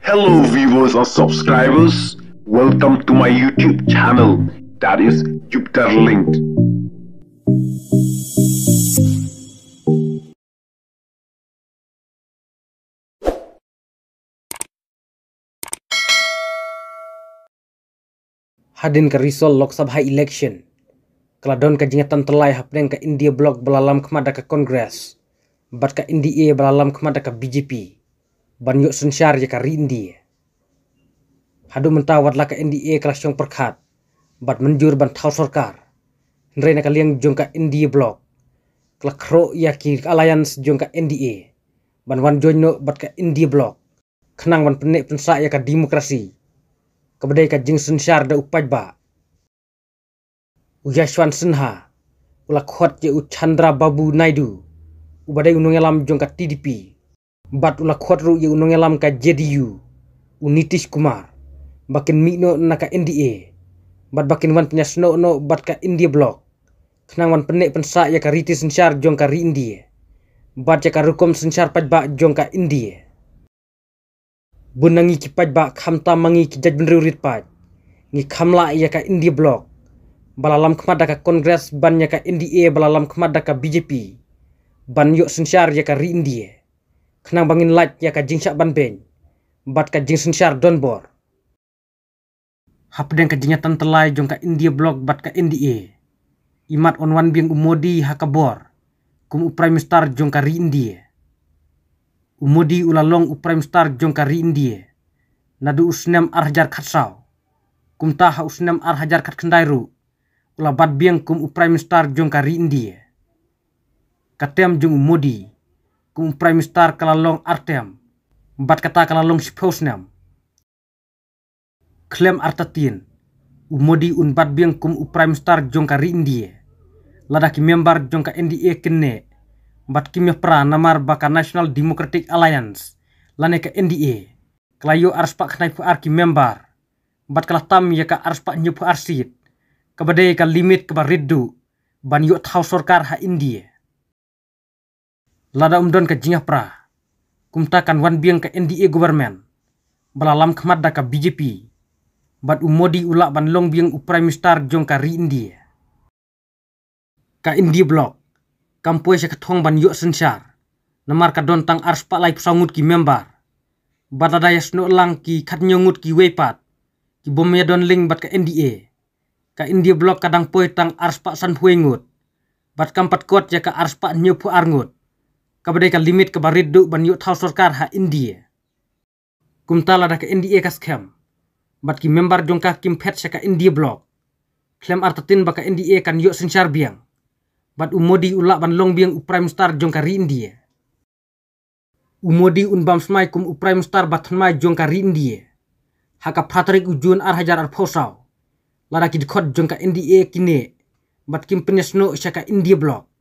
Hello viewers and subscribers, welcome to my YouTube channel that is Jupiter Linked. Hadin ke risol Lok Sabha election. Keladon ke jingatan telai hapneng ke India blok belalam kemada ke Kongres. Bat ke India belalam kemada ke BGP ban yo sunshar je kar rindi hadu mentawat laka ka NDA kelas yang perkhat bat menjur ban thau sarkar nrena ka liang jongka NDA block kro ya ki alliance jongka NDA ban wan joinno bat ka NDA blok. khnang ban penek pensa ya ka demokrasi kebedai ka jing sunshar da upaj ba Uyashwan Sinha, ulak khot u Chandra Babu Naidu, ubadai unung elam jongka TDP bat ula khotru ye unongelam ka JDU unitish kumar bakin mino naka NDA bat bakin wan punya snow no bat ka India block kenang wan penek pensa ya ka riti sensar jong ka India bat ya ka rukom sensar pat ba jong ka India bunangi ki pat ba khamta mangi ki jaj benru rit pat ngi khamla ya ka India block balalam kemada ka kongres ban ya ka NDA balalam kemada ka BJP ban yok sensar ya ka India khnang bangin light ya ka jingsa ban beng bat ka jingsen syar don bor hapdeng ka jinya tan telai jong ka india blok bat ka india imat on wan biang umodi hakabor kum uprai star jong ka ri india umodi ulalong uprai star jong ka ri india nadu usnem arhajar khatsau kum ta ha usnem arhajar khat khandairu ula bat biang kum uprai star jong ka ri india katem jong umodi kum prime minister kalalong artem bat kata kalalong nam klem artatin umodi un bat biang kum u prime minister jongka rindie ladaki member jongka nda kenne bat kimya pra namar baka national democratic alliance lane ke nda klayo arspak knai pu arki member bat kala tam ya ka arspak nyepu arsit kebade ka limit ka riddu ban yo thau sarkar ha india lada umdon ka jingah kumtakan wan biang ke NDA government balalam kemat daka BJP bat umodi um ulak ban long biang u prime minister jong ka ri India ka India block kampoi se kathong ban yo sensar namar ka don tang ars pa lai sangut ki member badadaya no lang ki nyongut ki wepat ki me ya don ling bat ka NDA ka India block kadang poi tang pa san huengut bat kampat kot ja ya ka nyu pu arngut kabade ka limit ka bariddu ban yu thau sarkar ha kumta kumtala da ka India kas khem bat ki member jong ka kim phet ka india block klem artatin baka India kan yu sinchar biang bat umodi ulak ban long biang u prime star jong ka ri india umodi un bam smai kum u prime star bat mai jong ka ri ka haka patrik ujun ar hajar ar phosau lada ki khot jong ka kine bat kim penesno shaka india block